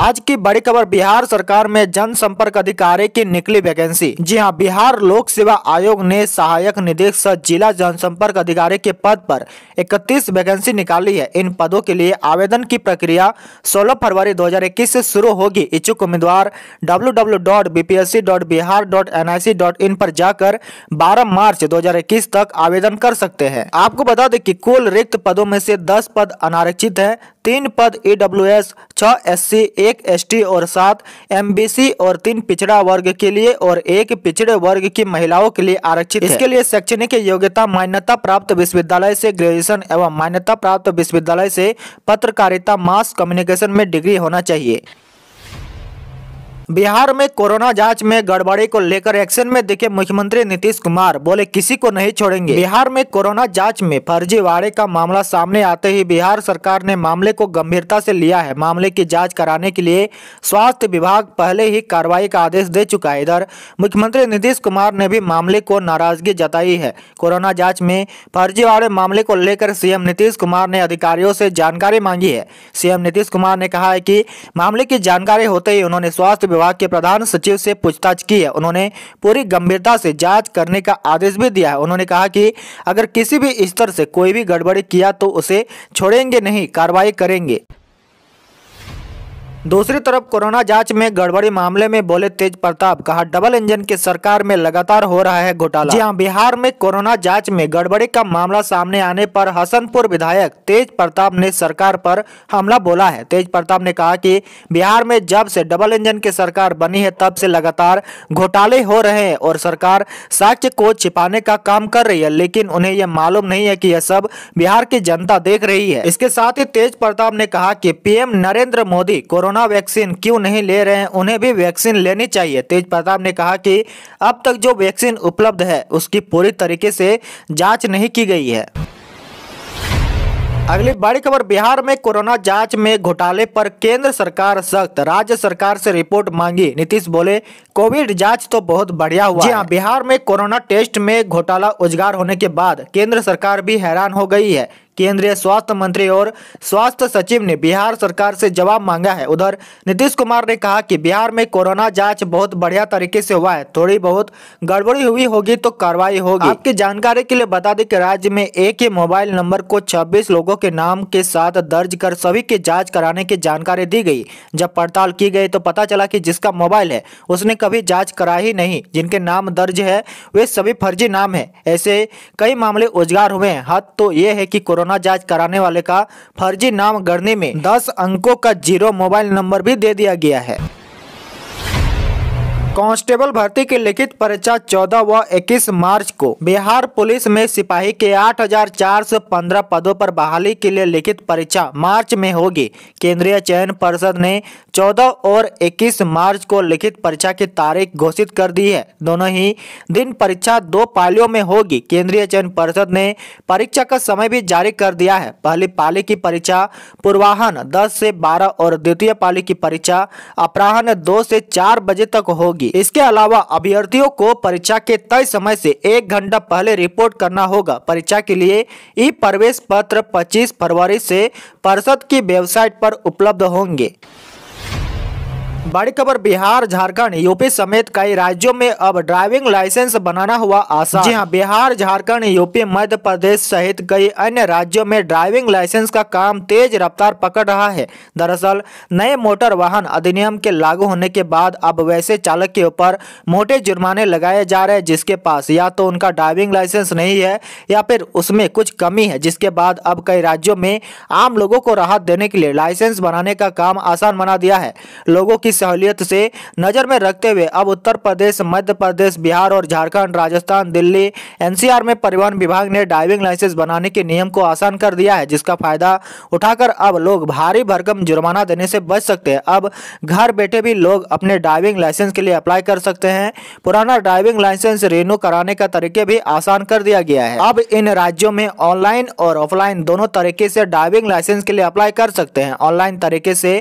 आज की बड़ी खबर बिहार सरकार में जनसंपर्क अधिकारी की निकली वैकेंसी जी हाँ बिहार लोक सेवा आयोग ने सहायक निदेशक जिला जनसंपर्क अधिकारी के पद पर 31 वैकेंसी निकाली है इन पदों के लिए आवेदन की प्रक्रिया 16 फरवरी 2021 से शुरू होगी इच्छुक उम्मीदवार डब्ल्यू पर जाकर 12 मार्च 2021 तक आवेदन कर सकते हैं आपको बता दें की कुल रिक्त पदों में से दस पद अनारक्षित है तीन पद ई डब्ल्यू एस छह एस सी एक एसटी और सात एमबीसी और तीन पिछड़ा वर्ग के लिए और एक पिछड़े वर्ग की महिलाओं के लिए आरक्षित इसके लिए शैक्षणिक योग्यता मान्यता प्राप्त विश्वविद्यालय से ग्रेजुएशन एवं मान्यता प्राप्त विश्वविद्यालय से पत्रकारिता मास कम्युनिकेशन में डिग्री होना चाहिए बिहार में कोरोना जांच में गड़बड़ी को लेकर एक्शन में दिखे मुख्यमंत्री नीतीश कुमार बोले किसी को नहीं छोड़ेंगे बिहार में कोरोना जांच में फर्जीवाड़े का मामला सामने आते ही बिहार सरकार ने मामले को गंभीरता से लिया है मामले की जांच कराने के लिए स्वास्थ्य विभाग पहले ही कार्रवाई का आदेश दे चुका है इधर मुख्यमंत्री नीतीश कुमार ने भी मामले को नाराजगी जताई है कोरोना जाँच में फर्जीवाड़े मामले को लेकर सीएम नीतीश कुमार ने अधिकारियों से जानकारी मांगी है सीएम नीतीश कुमार ने कहा है की मामले की जानकारी होते ही उन्होंने स्वास्थ्य विभाग के प्रधान सचिव से पूछताछ की है उन्होंने पूरी गंभीरता से जांच करने का आदेश भी दिया है उन्होंने कहा कि अगर किसी भी स्तर से कोई भी गड़बड़ी किया तो उसे छोड़ेंगे नहीं कार्रवाई करेंगे दूसरी तरफ कोरोना जांच में गड़बड़ी मामले में बोले तेज प्रताप कहा डबल इंजन की सरकार में लगातार हो रहा है घोटाला जी हाँ बिहार में कोरोना जांच में गड़बड़ी का मामला सामने आने पर हसनपुर विधायक तेज प्रताप ने सरकार पर हमला बोला है तेज प्रताप ने कहा कि बिहार में जब से डबल इंजन की सरकार बनी है तब से लगातार घोटाले हो रहे हैं और सरकार साक्ष्य को छिपाने का काम कर रही है लेकिन उन्हें यह मालूम नहीं है की यह सब बिहार की जनता देख रही है इसके साथ ही तेज प्रताप ने कहा की PM Narendra Modi corona corona vaccine क्यों नहीं ले रहे हैं उन्हें भी वैक्सीन लेनी चाहिए तेज प्रताप ने कहा कि अब तक जो वैक्सीन उपलब्ध है उसकी पूरी तरीके से जाँच नहीं की गई है अगली बड़ी खबर बिहार में कोरोना जांच में घोटाले पर केंद्र सरकार सख्त राज्य सरकार से रिपोर्ट मांगी नीतीश बोले कोविड जांच तो बहुत बढ़िया हुआ जी हाँ बिहार में कोरोना टेस्ट में घोटाला उजगार होने के बाद केंद्र सरकार भी हैरान हो गई है केंद्रीय स्वास्थ्य मंत्री और स्वास्थ्य सचिव ने बिहार सरकार से जवाब मांगा है उधर नीतीश कुमार ने कहा कि बिहार में कोरोना जांच बहुत बढ़िया तरीके से हुआ है थोड़ी बहुत गड़बड़ी हुई होगी तो कार्रवाई होगी आपकी जानकारी के लिए बता दें कि राज्य में एक ही मोबाइल नंबर को छब्बीस लोगों के नाम के साथ दर्ज कर सभी की जाँच कराने की जानकारी दी गई जब पड़ताल की गई तो पता चला की जिसका मोबाइल है उसने कभी जाँच करा ही नहीं जिनके नाम दर्ज है वे सभी फर्जी नाम है ऐसे कई मामले उजगार हुए हैं हद तो ये है की कोरोना कोरोना जांच कराने वाले का फर्जी नाम गढ़ने में दस अंकों का जीरो मोबाइल नंबर भी दे दिया गया है कांस्टेबल भर्ती की लिखित परीक्षा 14 व 21 मार्च को बिहार पुलिस में सिपाही के 8,415 पदों पर बहाली के लिए लिखित परीक्षा मार्च में होगी केंद्रीय चयन परिषद ने 14 और 21 मार्च को लिखित परीक्षा की तारीख घोषित कर दी है दोनों ही दिन परीक्षा दो पालियों में होगी केंद्रीय चयन परिषद ने परीक्षा का समय भी जारी कर दिया है पहली पाली की परीक्षा पूर्वाहन दस से बारह और द्वितीय पाली की परीक्षा अपराह्न दो से चार बजे तक होगी होगी इसके अलावा अभ्यर्थियों को परीक्षा के तय समय से एक घंटा पहले रिपोर्ट करना होगा परीक्षा के लिए ई प्रवेश पत्र 25 फरवरी से परिषद की वेबसाइट पर उपलब्ध होंगे बड़ी खबर बिहार झारखंड यूपी समेत कई राज्यों में अब ड्राइविंग लाइसेंस बनाना हुआ आसान जी हाँ बिहार झारखंड यूपी मध्य प्रदेश सहित कई अन्य राज्यों में ड्राइविंग लाइसेंस का काम तेज रफ्तार पकड़ रहा है दरअसल नए मोटर वाहन अधिनियम के लागू होने के बाद अब वैसे चालक के ऊपर मोटे जुर्माने लगाए जा रहे हैं जिसके पास या तो उनका ड्राइविंग लाइसेंस नहीं है या फिर उसमें कुछ कमी है जिसके बाद अब कई राज्यों में आम लोगों को राहत देने के लिए लाइसेंस बनाने का काम आसान बना दिया है लोगों की सहूलियत से नज़र में रखते हुए अब उत्तर प्रदेश मध्य प्रदेश बिहार और झारखंड राजस्थान दिल्ली एनसीआर में परिवहन विभाग ने ड्राइविंग लाइसेंस बनाने के नियम को आसान कर दिया है जिसका फायदा उठाकर अब लोग भारी भरकम जुर्माना देने से बच सकते हैं अब घर बैठे भी लोग अपने ड्राइविंग लाइसेंस के लिए अप्लाई कर सकते हैं पुराना ड्राइविंग लाइसेंस रिन्यू कराने का तरीके भी आसान कर दिया गया है अब इन राज्यों में ऑनलाइन और ऑफलाइन दोनों तरीके से ड्राइविंग लाइसेंस के लिए अप्लाई कर सकते हैं ऑनलाइन तरीके से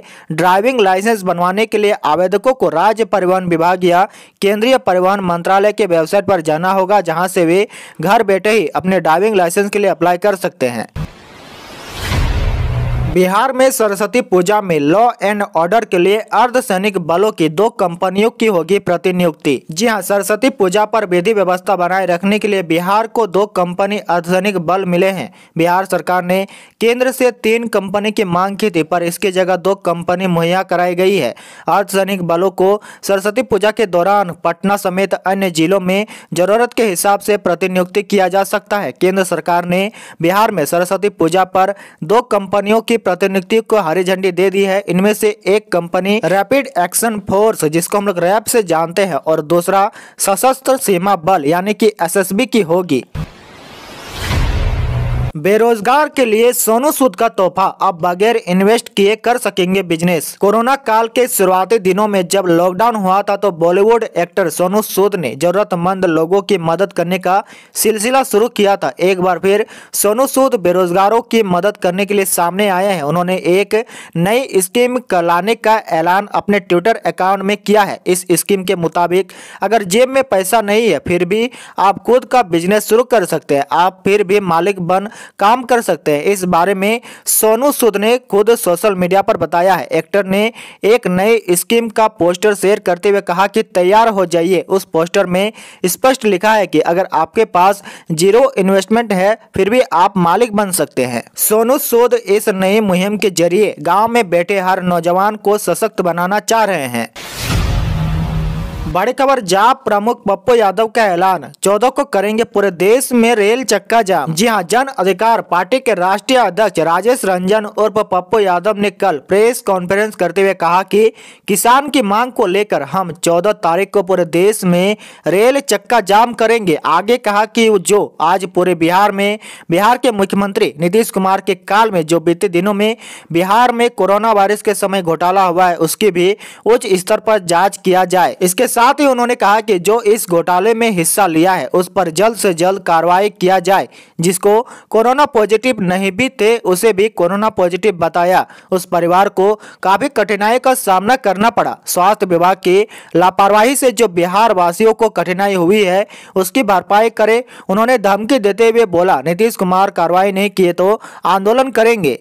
ड्राइविंग लाइसेंस बनवाने के के लिए आवेदकों को राज्य परिवहन विभाग या केंद्रीय परिवहन मंत्रालय के वेबसाइट पर जाना होगा जहां से वे घर बैठे ही अपने ड्राइविंग लाइसेंस के लिए अप्लाई कर सकते हैं बिहार में सरस्वती पूजा में लॉ एंड ऑर्डर के लिए अर्धसैनिक बलों की दो कंपनियों की होगी प्रतिनियुक्ति जी हां सरस्वती पूजा पर विधि व्यवस्था बनाए रखने के लिए बिहार को दो कंपनी अर्धसैनिक बल मिले हैं बिहार सरकार ने केंद्र से तीन कंपनी की मांग की थी पर इसकी जगह दो कंपनी मुहैया कराई गई है अर्धसैनिक बलों को सरस्वती पूजा के दौरान पटना समेत अन्य जिलों में जरूरत के हिसाब से प्रतिनियुक्ति किया जा सकता है केंद्र सरकार ने बिहार में सरस्वती पूजा पर दो कंपनियों की प्रतिनिधियों को हरी झंडी दे दी है इनमें से एक कंपनी रैपिड एक्शन फोर्स जिसको हम लोग रैप से जानते हैं और दूसरा सशस्त्र सीमा बल यानी कि एसएसबी की होगी बेरोजगार के लिए सोनू सूद का तोहफा अब बगैर इन्वेस्ट किए कर सकेंगे बिजनेस कोरोना काल के शुरुआती दिनों में जब लॉकडाउन हुआ था तो बॉलीवुड एक्टर सोनू सूद ने जरूरतमंद लोगों की मदद करने का सिलसिला शुरू किया था एक बार फिर सोनू सूद बेरोजगारों की मदद करने के लिए सामने आए हैं उन्होंने एक नई स्कीम लाने का ऐलान अपने ट्विटर अकाउंट में किया है इस स्कीम के मुताबिक अगर जेब में पैसा नहीं है फिर भी आप खुद का बिजनेस शुरू कर सकते हैं आप फिर भी मालिक बन काम कर सकते हैं इस बारे में सोनू सूद ने खुद सोशल मीडिया पर बताया है एक्टर ने एक नई स्कीम का पोस्टर शेयर करते हुए कहा कि तैयार हो जाइए उस पोस्टर में स्पष्ट लिखा है कि अगर आपके पास जीरो इन्वेस्टमेंट है फिर भी आप मालिक बन सकते हैं सोनू सूद इस नई मुहिम के जरिए गाँव में बैठे हर नौजवान को सशक्त बनाना चाह रहे हैं बड़ी खबर जाप प्रमुख पप्पू यादव का ऐलान चौदह को करेंगे पूरे देश में रेल चक्का जाम जी हां जन अधिकार पार्टी के राष्ट्रीय अध्यक्ष राजेश रंजन उर्फ पप्पू यादव ने कल प्रेस कॉन्फ्रेंस करते हुए कहा कि किसान की मांग को लेकर हम चौदह तारीख को पूरे देश में रेल चक्का जाम करेंगे आगे कहा कि जो आज पूरे बिहार में बिहार के मुख्यमंत्री नीतीश कुमार के काल में जो बीते दिनों में बिहार में कोरोना वायरस के समय घोटाला हुआ है उसकी भी उच्च स्तर पर जाँच किया जाए इसके साथ ही उन्होंने कहा कि जो इस घोटाले में हिस्सा लिया है उस पर जल्द से जल्द कार्रवाई किया जाए जिसको कोरोना पॉजिटिव नहीं भी थे उसे भी कोरोना पॉजिटिव बताया उस परिवार को काफ़ी कठिनाई का सामना करना पड़ा स्वास्थ्य विभाग की लापरवाही से जो बिहार वासियों को कठिनाई हुई है उसकी भरपाई करे उन्होंने धमकी देते हुए बोला नीतीश कुमार कार्रवाई नहीं किए तो आंदोलन करेंगे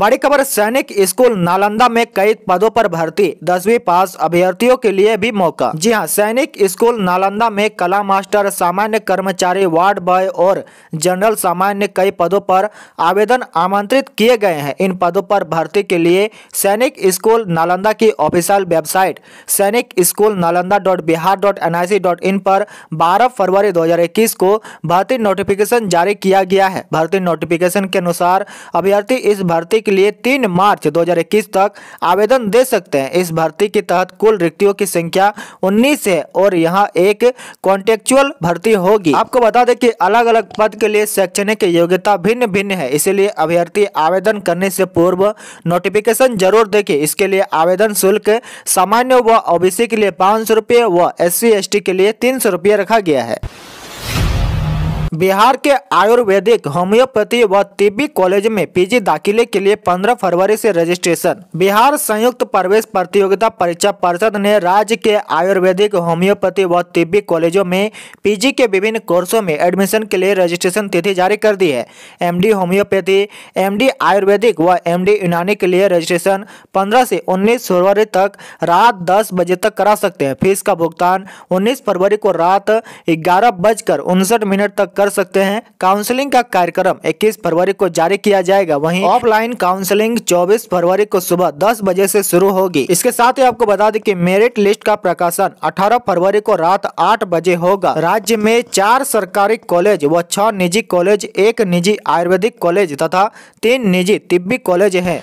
बड़ी खबर सैनिक स्कूल नालंदा में कई पदों पर भर्ती दसवीं पास अभ्यर्थियों के लिए भी मौका जी हां सैनिक स्कूल नालंदा में कला मास्टर सामान्य कर्मचारी वार्ड बॉय और जनरल सामान्य कई पदों पर आवेदन आमंत्रित किए गए हैं इन पदों पर भर्ती के लिए सैनिक स्कूल नालंदा की official website Sainik School Nalanda dot Bihar dot N I C dot in पर बारह फरवरी दो हजार इक्कीस को भर्ती नोटिफिकेशन जारी किया गया है भर्ती नोटिफिकेशन के अनुसार अभ्यर्थी इस भर्ती के लिए 3 मार्च 2021 तक आवेदन दे सकते हैं इस भर्ती के तहत कुल रिक्तियों की संख्या 19 है और यहां एक कॉन्टेक्चुअल भर्ती होगी आपको बता दें कि अलग अलग पद के लिए शैक्षणिक योग्यता भिन्न भिन्न है इसीलिए अभ्यर्थी आवेदन करने से पूर्व नोटिफिकेशन जरूर देखे इसके लिए आवेदन शुल्क सामान्य व ओबीसी के लिए पाँच सौ व एस सी के लिए तीन सौ रखा गया है बिहार के आयुर्वेदिक होम्योपैथी व टीबी कॉलेज में पीजी दाखिले के लिए 15 फरवरी से रजिस्ट्रेशन बिहार संयुक्त प्रवेश प्रतियोगिता परीक्षा परिषद ने राज्य के आयुर्वेदिक होम्योपैथी व टीबी कॉलेजों में पीजी के विभिन्न कोर्सों में एडमिशन के लिए रजिस्ट्रेशन तिथि जारी कर दी है एमडी होम्योपैथी एम आयुर्वेदिक व एम यूनानी के लिए रजिस्ट्रेशन पंद्रह से उन्नीस फरवरी तक रात दस बजे तक करा सकते हैं फीस का भुगतान उन्नीस फरवरी को रात ग्यारह बजकर उनसठ मिनट तक कर सकते हैं काउंसलिंग का कार्यक्रम 21 फरवरी को जारी किया जाएगा वहीं ऑफलाइन काउंसलिंग 24 फरवरी को सुबह 10 बजे से शुरू होगी इसके साथ ही आपको बता दें कि मेरिट लिस्ट का प्रकाशन 18 फरवरी को रात 8 बजे होगा राज्य में चार सरकारी कॉलेज व छह निजी कॉलेज एक निजी आयुर्वेदिक कॉलेज तथा तीन निजी तिब्बी कॉलेज है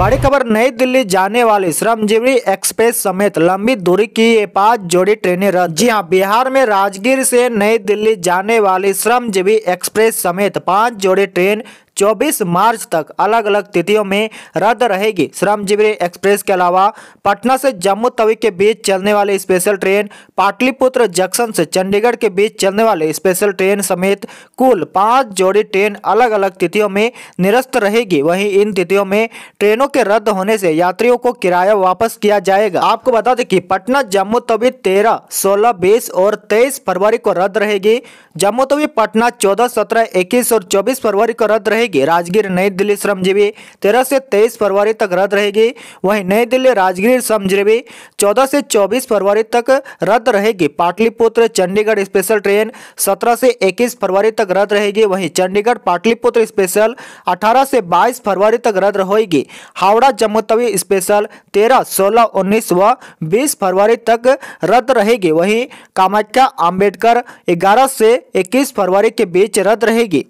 बड़ी खबर नई दिल्ली जाने वाली श्रमजीवी एक्सप्रेस समेत लंबी दूरी की ये पांच जोड़ी ट्रेनें रद्द जी हाँ बिहार में राजगीर से नई दिल्ली जाने वाली श्रमजीवी एक्सप्रेस समेत पांच जोड़ी ट्रेन 24 मार्च तक अलग अलग तिथियों में रद्द रहेगी श्रमजीवी एक्सप्रेस के अलावा पटना से जम्मू तवी के बीच चलने वाली स्पेशल ट्रेन पाटलिपुत्र जंक्शन से चंडीगढ़ के बीच चलने वाली स्पेशल ट्रेन समेत कुल पांच जोड़ी ट्रेन अलग अलग तिथियों में निरस्त रहेगी वहीं इन तिथियों में ट्रेनों के रद्द होने से यात्रियों को किराया वापस किया जाएगा आपको बता दें कि पटना जम्मू तवी तेरह सोलह बीस और तेईस फरवरी को रद्द रहेगी जम्मू तवी पटना चौदह सत्रह इक्कीस और चौबीस फरवरी को रद्द रहेगी रहेगी राजगीर नई दिल्ली श्रमजीवी तेरह से तेईस फरवरी तक रद्द रहेगी वहीं नई दिल्ली राजगीर श्रमजीवी चौदह से चौबीस फरवरी तक रद्द रहेगी पाटलिपुत्र चंडीगढ़ स्पेशल ट्रेन सत्रह से इक्कीस फरवरी तक रद्द रहेगी वहीं चंडीगढ़ पाटलिपुत्र स्पेशल अठारह से बाईस फरवरी तक रद्द होगी हावड़ा जम्मू तवी स्पेशल तेरह सोलह उन्नीस व बीस फरवरी तक रद्द रहेगी वहीं कामाख्या आम्बेडकर ग्यारह से इक्कीस फरवरी के बीच रद्द रहेगी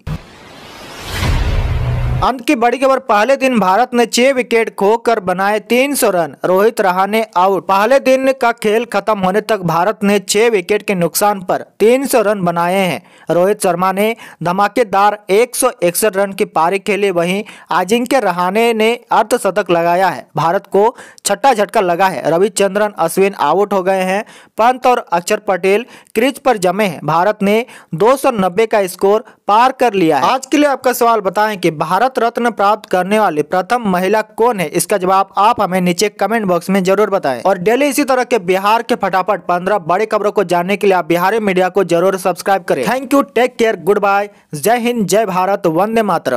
अंत की बड़ी खबर पहले दिन भारत ने छह विकेट खोकर बनाए 300 रन रोहित रहाणे आउट पहले दिन का खेल खत्म होने तक भारत ने छह विकेट के नुकसान पर 300 रन बनाए हैं रोहित शर्मा ने धमाकेदार एक रन की पारी खेली वहीं अजिंक्य रहाणे ने अर्धशतक लगाया है भारत को छठा झटका लगा है रविचंद्रन अश्विन आउट हो गए हैं पंत और अक्षर पटेल क्रीज पर जमे हैं भारत ने दो का स्कोर पार कर लिया है आज के लिए आपका सवाल बताए की भारत भारत रत्न प्राप्त करने वाली प्रथम महिला कौन है इसका जवाब आप हमें नीचे कमेंट बॉक्स में जरूर बताएं और डेली इसी तरह के बिहार के फटाफट पंद्रह बड़ी खबरों को जानने के लिए आप बिहारी मीडिया को जरूर सब्सक्राइब करें thank you take care good bye जय हिंद जय भारत वंदे मातर